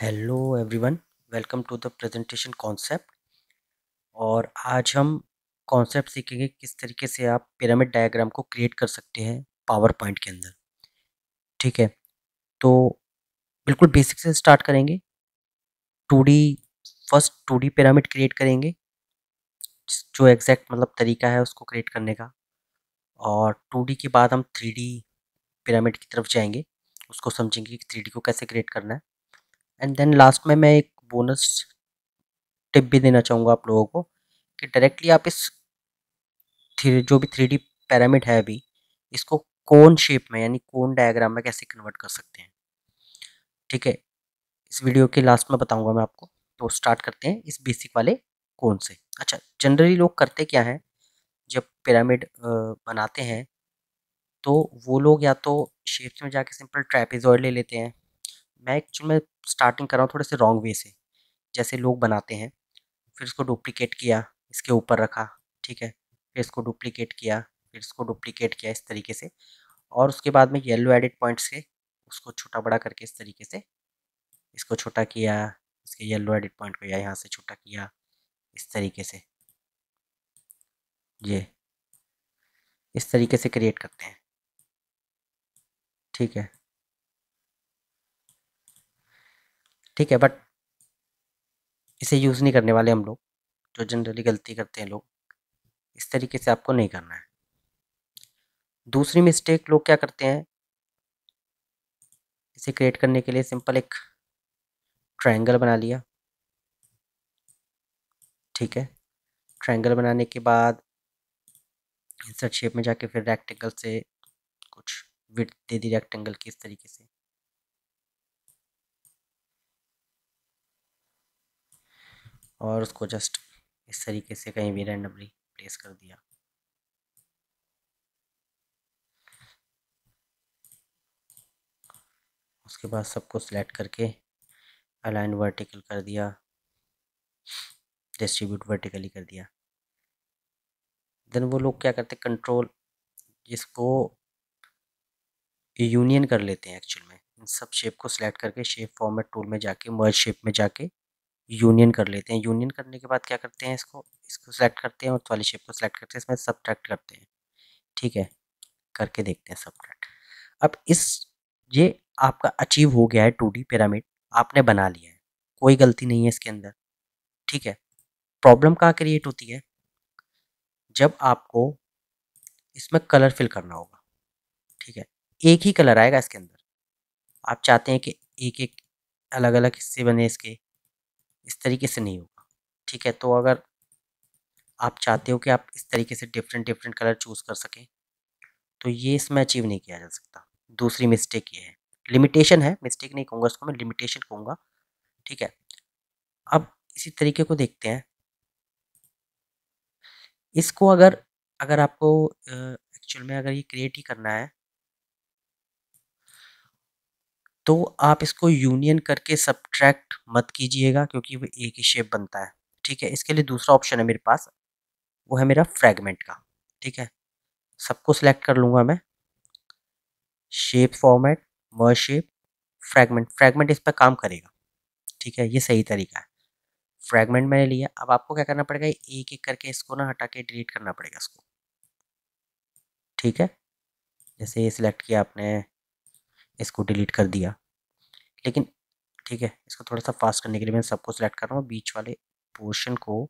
hello everyone welcome to the presentation concept और आज हम कॉन्सेप्ट सीखेंगे किस तरीके से आप पिरामिड डायग्राम को क्रिएट कर सकते हैं पावर पॉइंट के अंदर ठीक है तो बिल्कुल बेसिक से स्टार्ट करेंगे to first two D pyramid create करेंगे जो एग्जैक्ट मतलब तरीका है उसको क्रिएट करने का और टू के बाद हम थ्री पिरामिड की तरफ जाएंगे उसको समझेंगे कि थ्री को कैसे क्रिएट करना है एंड देन लास्ट में मैं एक बोनस टिप भी देना चाहूँगा आप लोगों को कि डायरेक्टली आप इस थ्री जो भी थ्री पैरामिड है अभी इसको कौन शेप में यानी कौन डायग्राम में कैसे कन्वर्ट कर सकते हैं ठीक है इस वीडियो के लास्ट में बताऊंगा मैं आपको तो स्टार्ट करते हैं इस बेसिक वाले कौन से अच्छा जनरली लोग करते क्या हैं जब पिरामिड बनाते हैं तो वो लोग या तो शेप्स में जाके सिंपल ट्रैपिजॉइड ले लेते हैं मैं एक्चुअल में स्टार्टिंग कर रहा हूँ थोड़े से रॉन्ग वे से जैसे लोग बनाते हैं फिर इसको डुप्लिकेट किया इसके ऊपर रखा ठीक है फिर इसको डुप्लिकेट किया फिर इसको डुप्लीकेट किया इस तरीके से और उसके बाद में येलो एडिट पॉइंट से उसको छोटा बड़ा करके इस तरीके से इसको छोटा किया इसके येलो एडिट पॉइंट को या यहाँ से छोटा किया इस तरीके से ये इस तरीके से क्रिएट करते हैं ठीक है ठीक है बट इसे यूज़ नहीं करने वाले हम लोग जो जनरली गलती करते हैं लोग इस तरीके से आपको नहीं करना है दूसरी मिस्टेक लोग क्या करते हैं इसे क्रिएट करने के लिए सिंपल एक ट्रायंगल बना लिया ठीक है ट्रायंगल बनाने के बाद इंसर्ट शेप में जाके फिर रेक्टेंगल से कुछ विट दे दी रेक्टेंगल की इस तरीके से और उसको जस्ट इस तरीके से कहीं भी रैंडमली प्लेस कर दिया उसके बाद सबको सिलेक्ट करके अलाइन वर्टिकल कर दिया डिस्ट्रीब्यूट वर्टिकली कर दिया देन वो लोग क्या करते हैं कंट्रोल जिसको यूनियन कर लेते हैं एक्चुअल में इन सब शेप को सिलेक्ट करके शेप फॉर्मेट टूल में जाके मर्ज शेप में जाके यूनियन कर लेते हैं यूनियन करने के बाद क्या करते हैं इसको इसको सेलेक्ट करते हैं और वाली शेप को सेलेक्ट करते हैं इसमें सब्ट्रैक्ट करते हैं ठीक है करके देखते हैं सब्ट्रैक्ट अब इस ये आपका अचीव हो गया है टू डी पिरामिड आपने बना लिया है कोई गलती नहीं है इसके अंदर ठीक है प्रॉब्लम कहाँ क्रिएट होती है जब आपको इसमें कलर फिल करना होगा ठीक है एक ही कलर आएगा इसके अंदर आप चाहते हैं कि एक एक अलग अलग हिस्से बने इसके इस तरीके से नहीं होगा ठीक है तो अगर आप चाहते हो कि आप इस तरीके से डिफरेंट डिफरेंट कलर चूज़ कर सकें तो ये इसमें अचीव नहीं किया जा सकता दूसरी मिस्टेक ये है लिमिटेशन है मिस्टेक नहीं कहूँगा इसको मैं लिमिटेशन कहूँगा ठीक है अब इसी तरीके को देखते हैं इसको अगर अगर आपको एक्चुअल में अगर ये क्रिएट ही करना है तो आप इसको यूनियन करके सब्ट्रैक्ट मत कीजिएगा क्योंकि वो एक ही शेप बनता है ठीक है इसके लिए दूसरा ऑप्शन है मेरे पास वो है मेरा फ्रैगमेंट का ठीक है सबको सिलेक्ट कर लूँगा मैं shape format word shape fragment fragment इस पर काम करेगा ठीक है ये सही तरीका है फ्रैगमेंट मैंने लिया अब आपको क्या करना पड़ेगा एक एक करके इसको ना हटा के डिलीट करना पड़ेगा इसको ठीक है जैसे ये सिलेक्ट किया आपने इसको डिलीट कर दिया लेकिन ठीक है इसको थोड़ा सा फास्ट करने के लिए मैं सबको सिलेक्ट कर रहा हूँ बीच वाले पोर्शन को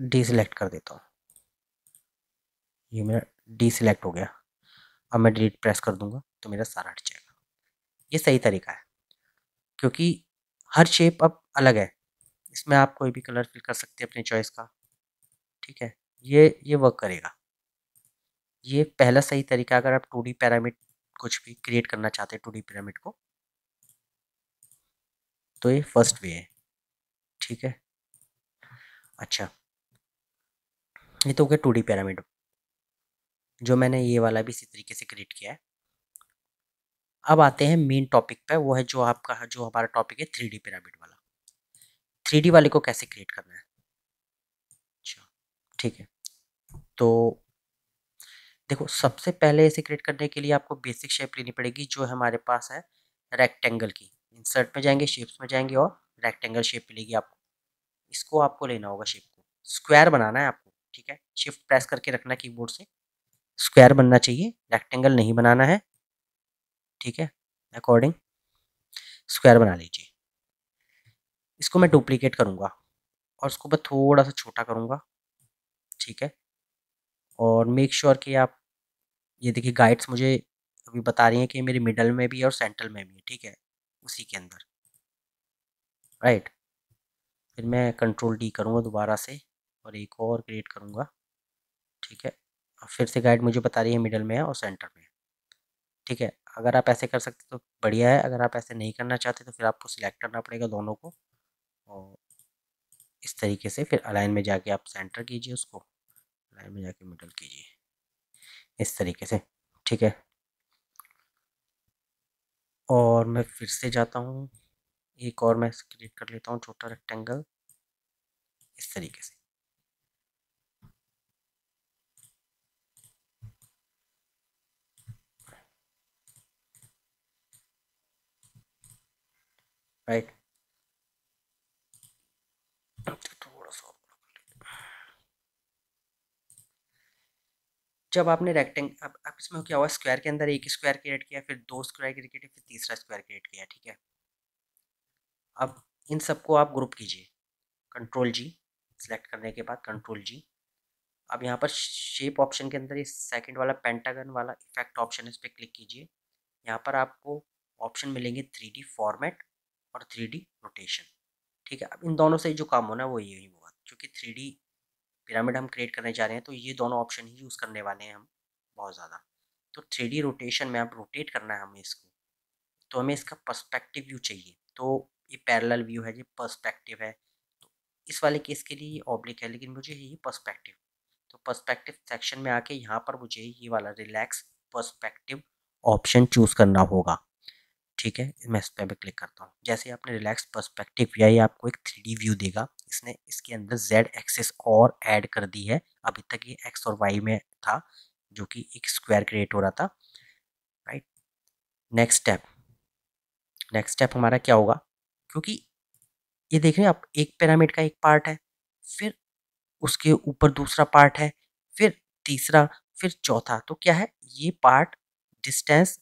डी सिलेक्ट कर देता हूँ ये मेरा डी सिलेक्ट हो गया अब मैं डिलीट प्रेस कर दूंगा तो मेरा सारा हट जाएगा ये सही तरीका है क्योंकि हर शेप अब अलग है इसमें आप कोई भी कलर फिल कर सकते हैं अपने चॉइस का ठीक है ये ये वर्क करेगा ये पहला सही तरीका अगर आप टू डी पैरामीटर कुछ भी क्रिएट करना चाहते हैं टू डी पिरामिड को तो ये फर्स्ट वे है ठीक है अच्छा ये तो हो गया टू डी पिरामिड जो मैंने ये वाला भी इसी तरीके से क्रिएट किया है अब आते हैं मेन टॉपिक पे वो है जो आपका जो हमारा टॉपिक है थ्री डी पिरामिड वाला थ्री डी वाले को कैसे क्रिएट करना है अच्छा ठीक है तो देखो सबसे पहले इसे क्रिएट करने के लिए आपको बेसिक शेप लेनी पड़ेगी जो हमारे पास है रेक्टेंगल की इंसर्ट में जाएंगे शेप्स में जाएंगे और रेक्टेंगल शेप मिलेगी आपको इसको आपको लेना होगा शेप को स्क्वायर बनाना है आपको ठीक है शिफ्ट प्रेस करके रखना कीबोर्ड से स्क्वायर बनना चाहिए रेक्टेंगल नहीं बनाना है ठीक है अकॉर्डिंग स्क्वायर बना लीजिए इसको मैं डुप्लीकेट करूँगा और उसको मैं थोड़ा सा छोटा करूँगा ठीक है और मेक श्योर sure कि आप ये देखिए गाइड्स मुझे अभी बता रही हैं कि मेरे मिडल में भी है और सेंट्रल में भी है ठीक है उसी के अंदर राइट फिर मैं कंट्रोल डी करूँगा दोबारा से और एक और क्रिएट करूँगा ठीक है फिर से गाइड मुझे बता रही है मिडल में है और सेंटर में है ठीक है अगर आप ऐसे कर सकते तो बढ़िया है अगर आप ऐसे नहीं करना चाहते तो फिर आपको सिलेक्ट करना पड़ेगा दोनों को और इस तरीके से फिर अलाइन में जाके आप सेंटर कीजिए उसको अलाइन में जाके मिडल कीजिए इस तरीके से ठीक है और मैं फिर से जाता हूँ एक और मैं क्रिएट कर लेता हूँ छोटा रेक्टेंगल इस तरीके से राइट जब आपने रेक्टेंग आप, आप इसमें क्या हुआ स्क्वायर के अंदर एक स्क्वायर क्रिएट किया फिर दो स्क्वायर क्रिएट किया फिर तीसरा स्क्वायर क्रिएट किया ठीक है अब इन सबको आप ग्रुप कीजिए कंट्रोल जी सेलेक्ट करने के बाद कंट्रोल जी अब यहाँ पर शेप ऑप्शन के अंदर ये सेकंड वाला पेंटागन वाला इफेक्ट ऑप्शन इस पर क्लिक कीजिए यहाँ पर आपको ऑप्शन मिलेंगे थ्री फॉर्मेट और थ्री रोटेशन ठीक है अब इन दोनों से जो काम होना है वो यही होगा क्योंकि थ्री पिरामिड हम क्रिएट करने जा रहे हैं तो ये दोनों ऑप्शन ही यूज़ करने वाले हैं हम बहुत ज़्यादा तो थ्री रोटेशन में आप रोटेट करना है हमें इसको तो हमें इसका पर्सपेक्टिव व्यू चाहिए तो ये पैरेलल व्यू है ये पर्सपेक्टिव है तो इस वाले केस के लिए ऑब्लिक है लेकिन मुझे ये पर्सपेक्टिव तो पर्सपेक्टिव सेक्शन में आके यहाँ पर मुझे ये वाला रिलैक्स पर्सपेक्टिव ऑप्शन चूज़ करना होगा ठीक है मैं इस पर भी क्लिक करता हूँ जैसे आपने रिलैक्स पर्सपेक्टिव या ये आपको एक थ्री व्यू देगा इसने इसके अंदर जेड एक्सेस और ऐड कर दी है अभी तक ये एक्स और वाई में था जो कि एक स्क्वायर क्रिएट हो रहा था right next step next step हमारा क्या होगा क्योंकि ये देख रहे हैं आप एक पैरामिड का एक पार्ट है फिर उसके ऊपर दूसरा पार्ट है फिर तीसरा फिर चौथा तो क्या है ये पार्ट डिस्टेंस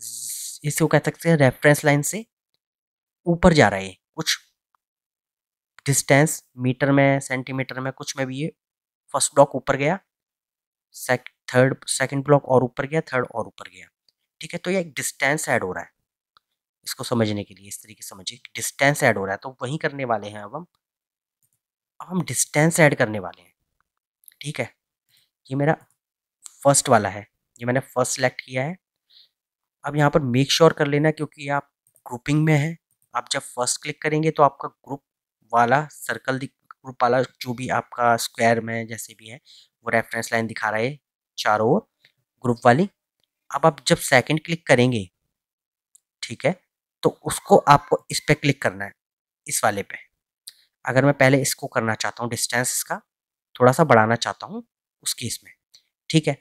इसे वो कह सकते हैं रेफरेंस लाइन से ऊपर जा रहा है कुछ डिस्टेंस मीटर में सेंटीमीटर में कुछ में भी ये फर्स्ट ब्लॉक ऊपर गया सेक थर्ड सेकंड ब्लॉक और ऊपर गया थर्ड और ऊपर गया ठीक है तो ये एक डिस्टेंस ऐड हो रहा है इसको समझने के लिए इस तरीके से समझिए डिस्टेंस ऐड हो रहा है तो वही करने वाले हैं अब हम अब हम डिस्टेंस ऐड करने वाले हैं ठीक है ये मेरा फर्स्ट वाला है ये मैंने फर्स्ट सेलेक्ट किया है अब यहाँ पर मेक श्योर sure कर लेना क्योंकि आप ग्रुपिंग में हैं आप जब फर्स्ट क्लिक करेंगे तो आपका ग्रुप वाला सर्कल ग्रुप वाला जो भी आपका स्क्वायर में जैसे भी है वो रेफरेंस लाइन दिखा रहा है चारों ओर ग्रुप वाली अब आप जब सेकंड क्लिक करेंगे ठीक है तो उसको आपको इस पर क्लिक करना है इस वाले पे अगर मैं पहले इसको करना चाहता हूँ डिस्टेंस इसका थोड़ा सा बढ़ाना चाहता हूँ उस केस में ठीक है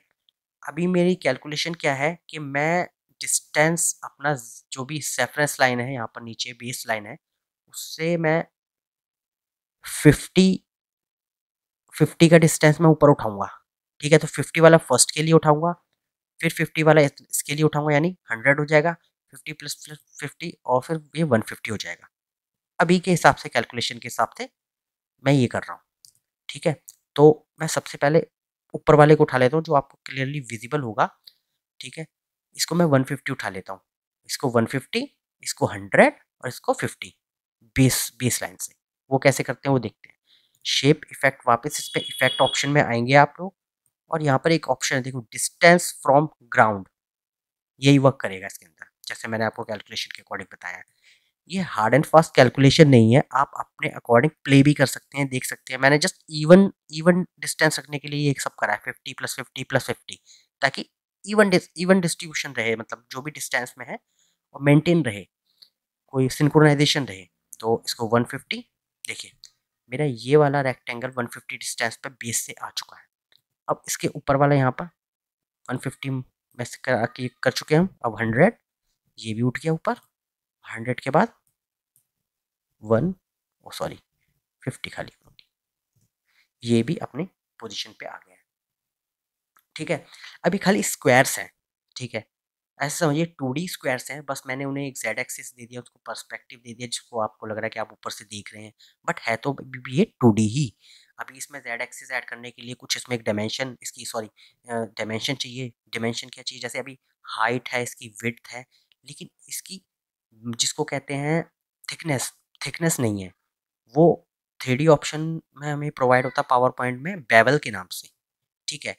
अभी मेरी कैलकुलेशन क्या है कि मैं डिस्टेंस अपना जो भी सेफरेंस लाइन है यहाँ पर नीचे बेस लाइन है उससे मैं फिफ्टी फिफ्टी का डिस्टेंस मैं ऊपर उठाऊंगा ठीक है तो फिफ्टी वाला फर्स्ट के लिए उठाऊंगा फिर फिफ्टी वाला इसके लिए उठाऊंगा यानी हंड्रेड हो जाएगा फिफ्टी प्लस प्लस फिफ्टी और फिर ये वन फिफ्टी हो जाएगा अभी के हिसाब से कैलकुलेशन के हिसाब से मैं ये कर रहा हूँ ठीक है तो मैं सबसे पहले ऊपर वाले को उठा लेता हूँ जो आपको क्लियरली विजिबल होगा ठीक है इसको मैं फिफ्टी उठा लेता हूँ इसको फिफ्टी इसको हंड्रेड और इसको फिफ्टी बेस बेस लाइन से वो कैसे करते हैं वो देखते हैं शेप इफेक्ट वापस इस पर इफेक्ट ऑप्शन में आएंगे आप लोग और यहाँ पर एक ऑप्शन है देखो डिस्टेंस फ्रॉम ग्राउंड यही वर्क करेगा इसके अंदर जैसे मैंने आपको कैलकुलेशन के अकॉर्डिंग बताया ये हार्ड एंड फास्ट कैलकुलेशन नहीं है आप अपने अकॉर्डिंग प्ले भी कर सकते हैं देख सकते हैं मैंने जस्ट इवन इवन डिस्टेंस रखने के लिए एक सब करा है fifty plus fifty plus fifty ताकि इवन इवन डिस्ट्रीब्यूशन रहे मतलब जो भी डिस्टेंस में है और मेंटेन रहे कोई सिंक्रोनाइजेशन रहे तो इसको 150 देखिए मेरा ये वाला रेक्टेंगल 150 डिस्टेंस पर बेस से आ चुका है अब इसके ऊपर वाला यहाँ पर 150 में से कर चुके हैं हम अब 100 ये भी उठ गया ऊपर 100 के बाद वन ओ सॉरी 50 खाली ये भी अपने पोजीशन पे आ गया है ठीक है अभी खाली स्क्वायर्स हैं ठीक है ऐसे समझिए टू डी स्क्वायर्स हैं बस मैंने उन्हें एक जेड एक्सिस दे दिया उसको पर्सपेक्टिव दे दिया जिसको आपको लग रहा है कि आप ऊपर से देख रहे हैं बट है तो ये टू डी ही अभी इसमें जेड एक्सिस ऐड करने के लिए कुछ इसमें एक डायमेंशन इसकी सॉरी डायमेंशन चाहिए डायमेंशन क्या चाहिए जैसे अभी हाइट है इसकी विथ है लेकिन इसकी जिसको कहते हैं थिकनेस थिकनेस नहीं है वो थ्री ऑप्शन में हमें प्रोवाइड होता है पावर पॉइंट में बेवल के नाम से ठीक है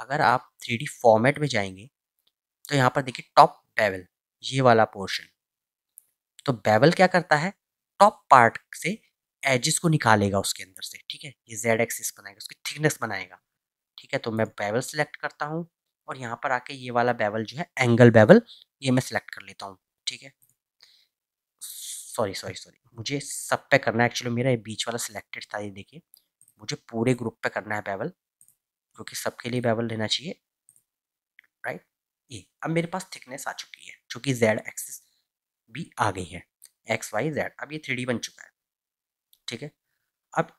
अगर आप थ्री फॉर्मेट में जाएंगे तो यहाँ पर देखिए टॉप बेवल ये वाला पोर्शन तो बेवल क्या करता है टॉप पार्ट से एजिस को निकालेगा उसके अंदर से ठीक है ये जेड एक्सिस बनाएगा उसकी थिकनेस बनाएगा ठीक है तो मैं बेवल सिलेक्ट करता हूँ और यहाँ पर आके ये वाला बेवल जो है एंगल बेवल ये मैं सिलेक्ट कर लेता हूँ ठीक है सॉरी सॉरी सॉरी मुझे सब पे करना है एक्चुअली मेरा ये बीच वाला सिलेक्टेड था ये देखिए मुझे पूरे ग्रुप पे करना है बेवल क्योंकि सबके लिए बेवल लेना चाहिए राइट ए अब मेरे पास थिकनेस आ चुकी है जो कि जेड एक्सिस भी आ गई है एक्स वाई जेड अब ये थ्री बन चुका है ठीक है अब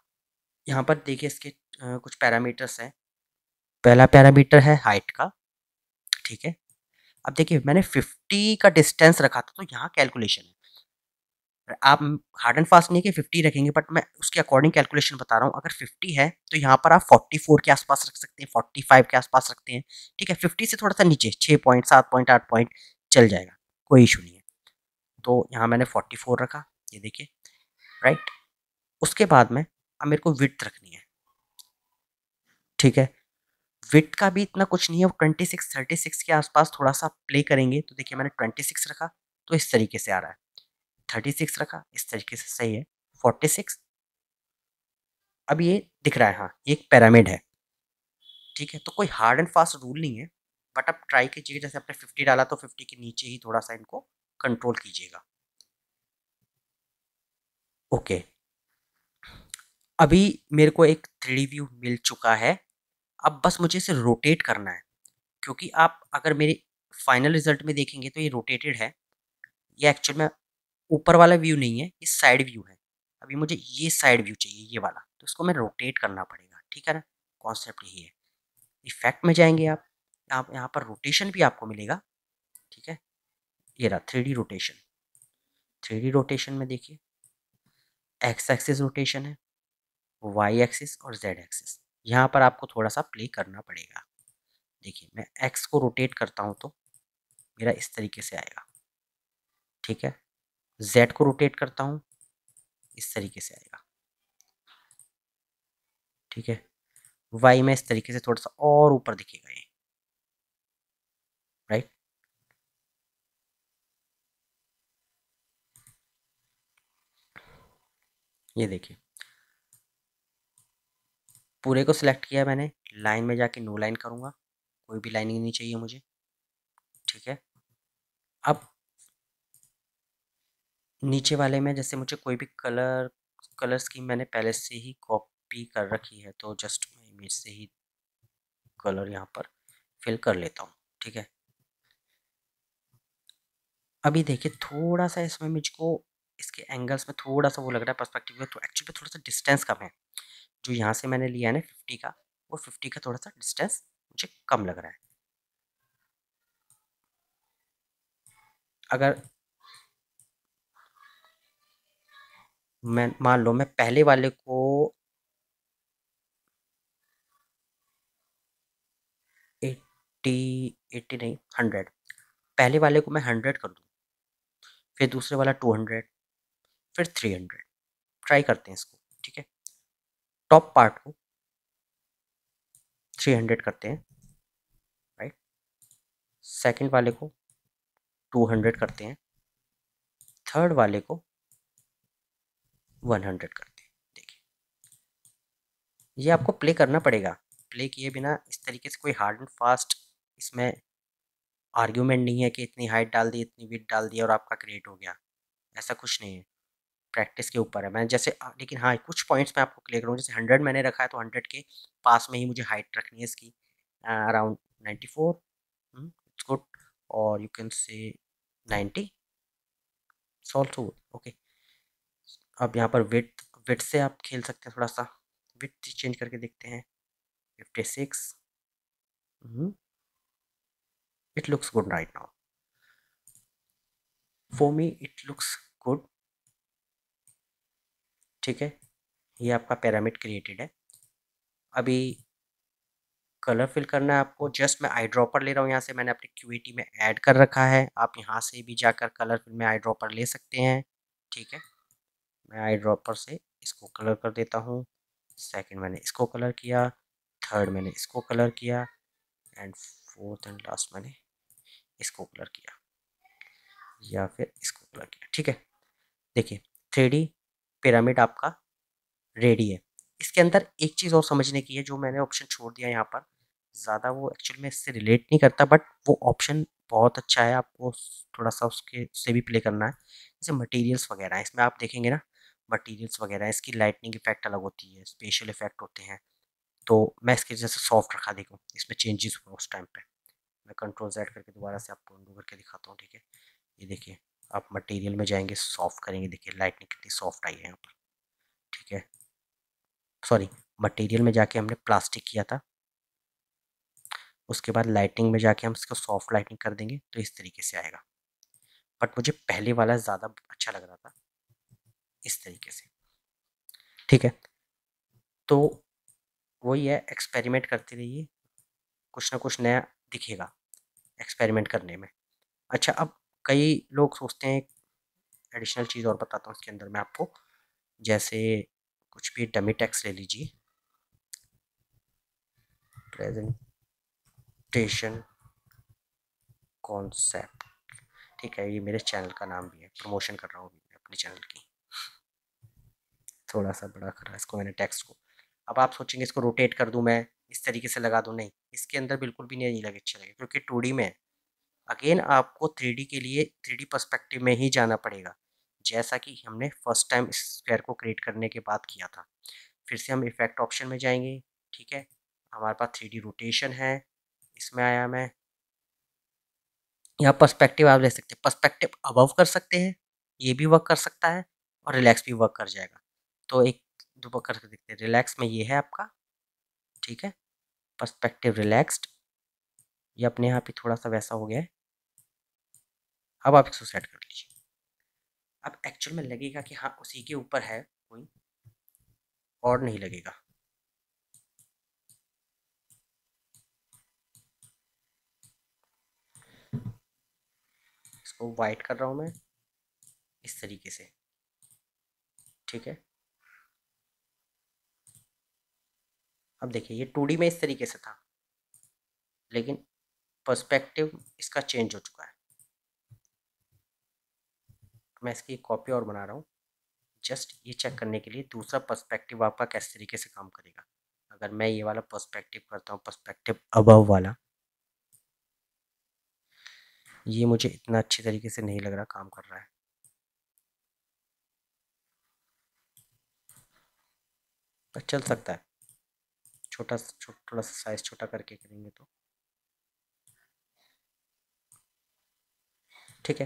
यहाँ पर देखिए इसके कुछ पैरामीटर्स हैं पहला पैरामीटर है हाइट का ठीक है अब देखिए मैंने 50 का डिस्टेंस रखा था तो यहाँ कैलकुलेशन है आप हार्ड एंड फास्ट नहीं कि फिफ्टी रखेंगे बट मैं उसके अकॉर्डिंग कैलकुलेशन बता रहा हूँ अगर फिफ्टी है तो यहाँ पर आप फोर्टी फोर के आसपास रख सकते हैं फोर्टी फाइव के आसपास रखते हैं ठीक है फिफ्टी से थोड़ा सा नीचे छः पॉइंट सात पॉइंट आठ पॉइंट चल जाएगा कोई इशू नहीं है तो यहाँ मैंने फोर्टी फोर रखा ये देखिए राइट उसके बाद में अब मेरे को विथ रखनी है ठीक है विथ का भी इतना कुछ नहीं है ट्वेंटी सिक्स थर्टी सिक्स के आसपास थोड़ा सा प्ले करेंगे तो देखिए मैंने ट्वेंटी सिक्स रखा तो इस तरीके से आ रहा है थर्टी सिक्स रखा इस तरीके से सही है फोर्टी सिक्स अब ये दिख रहा है हाँ ये एक पैरामिड है ठीक है तो कोई हार्ड एंड फास्ट रूल नहीं है बट आप ट्राई कीजिएगा जैसे आपने फिफ्टी डाला तो फिफ्टी के नीचे ही थोड़ा सा इनको कंट्रोल कीजिएगा ओके अभी मेरे को एक थ्री व्यू मिल चुका है अब बस मुझे इसे रोटेट करना है क्योंकि आप अगर मेरे फाइनल रिजल्ट में देखेंगे तो ये रोटेटेड है ये एक्चुअल में ऊपर वाला व्यू नहीं है ये साइड व्यू है अभी मुझे ये साइड व्यू चाहिए ये वाला तो इसको मैं रोटेट करना पड़ेगा ठीक है ना कॉन्सेप्ट यही है इफेक्ट में जाएंगे आप आप यहाँ पर रोटेशन भी आपको मिलेगा ठीक है ये रहा थ्री रोटेशन थ्री रोटेशन में देखिए एक्स एक्सिस रोटेशन है वाई एक्सिस और जेड एक्सिस यहाँ पर आपको थोड़ा सा प्ले करना पड़ेगा देखिए मैं एक्स को रोटेट करता हूँ तो मेरा इस तरीके से आएगा ठीक है जेड को रोटेट करता हूँ इस तरीके से आएगा ठीक है वाई में इस तरीके से थोड़ा सा और ऊपर दिखेगा ये राइट ये देखिए पूरे को सिलेक्ट किया मैंने लाइन में जाके नो लाइन करूंगा कोई भी लाइनिंग नहीं चाहिए मुझे नीचे वाले में जैसे मुझे कोई भी कलर कलर स्कीम मैंने पहले से ही कॉपी कर रखी है तो जस्ट मैं इमेज से ही कलर यहाँ पर फिल कर लेता हूँ ठीक है अभी देखिए थोड़ा सा इसमें मुझको इसके एंगल्स में थोड़ा सा वो लग रहा है पर्सपेक्टिव तो एक्चुअली थोड़ा सा डिस्टेंस कम है जो यहाँ से मैंने लिया है ना फिफ्टी का वो फिफ्टी का थोड़ा सा डिस्टेंस मुझे कम लग रहा है अगर मैं मान लो मैं पहले वाले को एट्टी एट्टी नहीं हंड्रेड पहले वाले को मैं हंड्रेड कर दूँ फिर दूसरे वाला टू हंड्रेड फिर थ्री हंड्रेड ट्राई करते हैं इसको ठीक है टॉप पार्ट को थ्री हंड्रेड करते हैं राइट सेकंड वाले को टू हंड्रेड करते हैं थर्ड वाले को वन हंड्रेड करते हैं देखिए ये आपको प्ले करना पड़ेगा प्ले किए बिना इस तरीके से कोई हार्ड एंड फास्ट इसमें आर्ग्यूमेंट नहीं है कि इतनी हाइट डाल दी इतनी विथ डाल दी और आपका क्रिएट हो गया ऐसा कुछ नहीं है प्रैक्टिस के ऊपर है मैं जैसे लेकिन हाँ कुछ पॉइंट्स मैं आपको क्लियर करूँगा जैसे हंड्रेड मैंने रखा है तो हंड्रेड के पास में ही मुझे हाइट रखनी है इसकी around ninety four it's good और you can say ninety solve two okay अब यहाँ पर वेट वेट से आप खेल सकते हैं थोड़ा सा वेट चेंज करके देखते हैं fifty six it looks good right now for me it looks good ठीक है ये आपका पैरामिड क्रिएटेड है अभी कलर फिल करना है आपको जस्ट मैं आई ड्रॉपर ले रहा हूँ यहाँ से मैंने अपने क्यू e में ऐड कर रखा है आप यहाँ से भी जाकर कलर फिल में आई ड्रॉपर ले सकते हैं ठीक है मैं आई ड्रॉपर से इसको कलर कर देता हूँ सेकंड मैंने इसको कलर किया थर्ड मैंने इसको कलर किया एंड फोर्थ एंड लास्ट मैंने इसको कलर किया या फिर इसको कलर किया ठीक है देखिए थ्री पिरामिड आपका रेडी है इसके अंदर एक चीज़ और समझने की है जो मैंने ऑप्शन छोड़ दिया यहाँ पर ज़्यादा वो एक्चुअल में इससे रिलेट नहीं करता बट वो ऑप्शन बहुत अच्छा है आपको थोड़ा सा उसके से भी प्ले करना है जैसे मटेरियल्स वगैरह हैं इसमें आप देखेंगे ना मटेरियल्स वगैरह इसकी लाइटनिंग इफेक्ट अलग होती है स्पेशल इफेक्ट होते हैं तो मैं इसके जैसे सॉफ्ट रखा देखूँ इसमें चेंजेस हुआ उस टाइम पे मैं कंट्रोल जेड करके दोबारा से आपको अंडू करके दिखाता हूँ ठीक है ये देखिए आप मटेरियल में जाएंगे सॉफ्ट करेंगे देखिए लाइटनिंग कितनी सॉफ्ट आई है यहाँ पर ठीक है सॉरी मटेरियल में जाके हमने प्लास्टिक किया था उसके बाद लाइटिंग में जाके हम इसको सॉफ्ट लाइटिंग कर देंगे तो इस तरीके से आएगा बट मुझे पहले वाला ज़्यादा अच्छा लग रहा था इस तरीके से ठीक है तो वही है एक्सपेरिमेंट करते रहिए कुछ ना कुछ नया दिखेगा एक्सपेरिमेंट करने में अच्छा अब कई लोग सोचते हैं एडिशनल चीज़ और बताता हूँ इसके अंदर मैं आपको जैसे कुछ भी डमी टैक्स ले लीजिए प्रेजेंटेशन कॉन्सेप्ट ठीक है ये मेरे चैनल का नाम भी है प्रमोशन कर रहा हूँ अपने चैनल की थोड़ा सा बड़ा करा इसको मैंने टेक्स्ट को अब आप सोचेंगे इसको रोटेट कर दूँ मैं इस तरीके से लगा दूँ नहीं इसके अंदर बिल्कुल भी नहीं लगे अच्छा लगे क्योंकि टू में है अगेन आपको थ्री के लिए थ्री पर्सपेक्टिव में ही जाना पड़ेगा जैसा कि हमने फर्स्ट टाइम इस स्क्वायर को क्रिएट करने के बाद किया था फिर से हम इफेक्ट ऑप्शन में जाएंगे ठीक है हमारे पास थ्री रोटेशन है इसमें आया मैं यहाँ पर्सपेक्टिव आप ले सकते हैं पर्सपेक्टिव अबव कर सकते हैं ये भी वर्क कर सकता है और रिलैक्स भी वर्क कर जाएगा तो एक दोबारा करके देखते हैं रिलैक्स में ये है आपका ठीक है पर्सपेक्टिव रिलैक्स्ड ये अपने यहाँ पे थोड़ा सा वैसा हो गया है अब आप इसको सेट कर लीजिए अब एक्चुअल में लगेगा कि हाँ उसी के ऊपर है कोई और नहीं लगेगा इसको वाइट कर रहा हूँ मैं इस तरीके से ठीक है अब देखिए ये टू में इस तरीके से था लेकिन पर्सपेक्टिव इसका चेंज हो चुका है तो मैं इसकी कॉपी और बना रहा हूँ जस्ट ये चेक करने के लिए दूसरा पर्सपेक्टिव आपका किस तरीके से काम करेगा अगर मैं ये वाला पर्सपेक्टिव करता हूँ पर्सपेक्टिव अबव वाला ये मुझे इतना अच्छे तरीके से नहीं लग रहा काम कर रहा है पर चल सकता है छोटा छो, थोड़ा सा साइज छोटा करके करेंगे तो ठीक है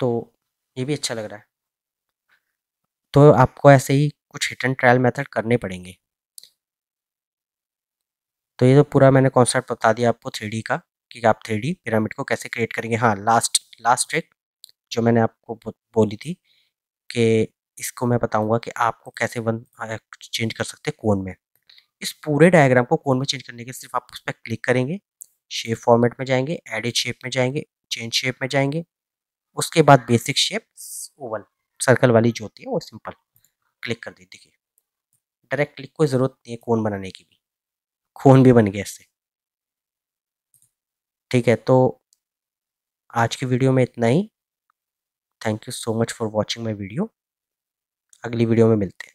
तो ये भी अच्छा लग रहा है तो आपको ऐसे ही कुछ हिट एंड ट्रायल मेथड करने पड़ेंगे तो ये तो पूरा मैंने कॉन्सेप्ट बता दिया आपको थ्री का कि आप थ्री पिरामिड को कैसे क्रिएट करेंगे हाँ लास्ट लास्ट ट्रिक जो मैंने आपको बोली थी कि इसको मैं बताऊंगा कि आपको कैसे वन चेंज कर सकते हैं कोन में इस पूरे डायग्राम को कोन में चेंज करने के सिर्फ आप उस पर क्लिक करेंगे शेप फॉर्मेट में जाएंगे एडिट शेप में जाएंगे चेंज शेप में जाएंगे उसके बाद बेसिक शेप ओवल सर्कल वाली जो होती है वो सिंपल क्लिक कर दी देखिए डायरेक्ट क्लिक कोई ज़रूरत नहीं है कोन बनाने की भी खून भी बन गया इससे ठीक है तो आज की वीडियो में इतना ही thank you so much for watching my video अगली वीडियो में मिलते हैं